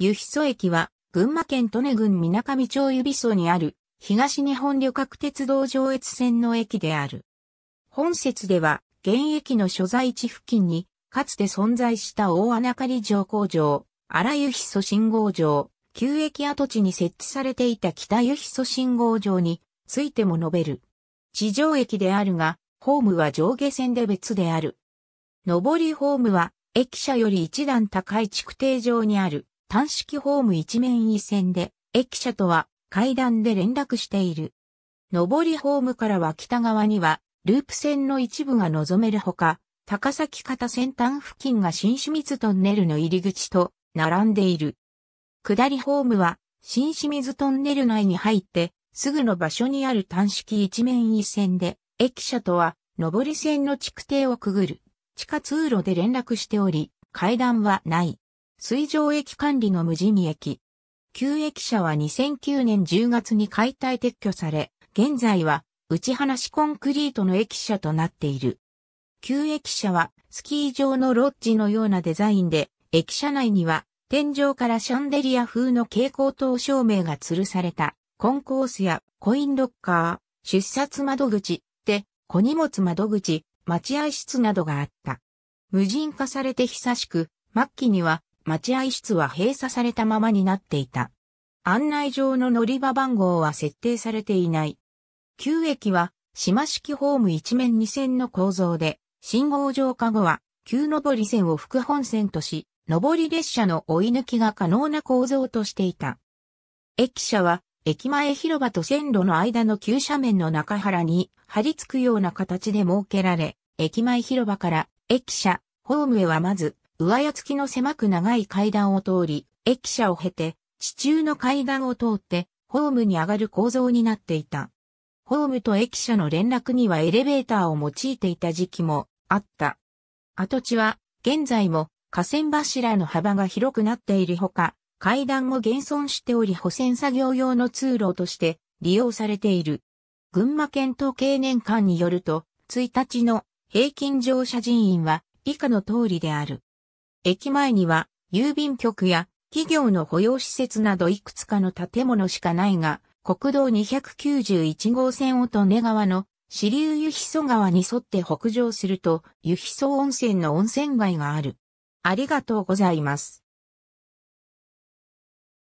湯比駅は、群馬県利根郡水上町湯比にある、東日本旅客鉄道上越線の駅である。本節では、現役の所在地付近に、かつて存在した大穴狩乗工場、荒湯比曽信号場、旧駅跡地に設置されていた北湯比曽信号場についても述べる。地上駅であるが、ホームは上下線で別である。上りホームは、駅舎より一段高い築堤上にある。短式ホーム一面一線で、駅舎とは階段で連絡している。上りホームからは北側には、ループ線の一部が望めるほか、高崎方先端付近が新清水トンネルの入り口と並んでいる。下りホームは、新清水トンネル内に入って、すぐの場所にある短式一面一線で、駅舎とは、上り線の築堤をくぐる、地下通路で連絡しており、階段はない。水上駅管理の無人駅。旧駅舎は2009年10月に解体撤去され、現在は打ち放しコンクリートの駅舎となっている。旧駅舎はスキー場のロッジのようなデザインで、駅舎内には天井からシャンデリア風の蛍光灯照明が吊るされたコンコースやコインロッカー、出札窓口、で、小荷物窓口、待合室などがあった。無人化されて久しく、末期には待合室は閉鎖されたままになっていた。案内上の乗り場番号は設定されていない。旧駅は島式ホーム一面二線の構造で、信号浄下後は旧上り線を副本線とし、上り列車の追い抜きが可能な構造としていた。駅舎は駅前広場と線路の間の急斜面の中原に張り付くような形で設けられ、駅前広場から駅舎、ホームへはまず上屋付きの狭く長い階段を通り、駅舎を経て、地中の階段を通って、ホームに上がる構造になっていた。ホームと駅舎の連絡にはエレベーターを用いていた時期もあった。跡地は、現在も河川柱の幅が広くなっているほか、階段も現存しており補線作業用の通路として利用されている。群馬県統計年間によると、1日の平均乗車人員は以下の通りである。駅前には郵便局や企業の保養施設などいくつかの建物しかないが、国道291号線を利根川の支流湯磯川に沿って北上すると湯磯温泉の温泉街がある。ありがとうございます。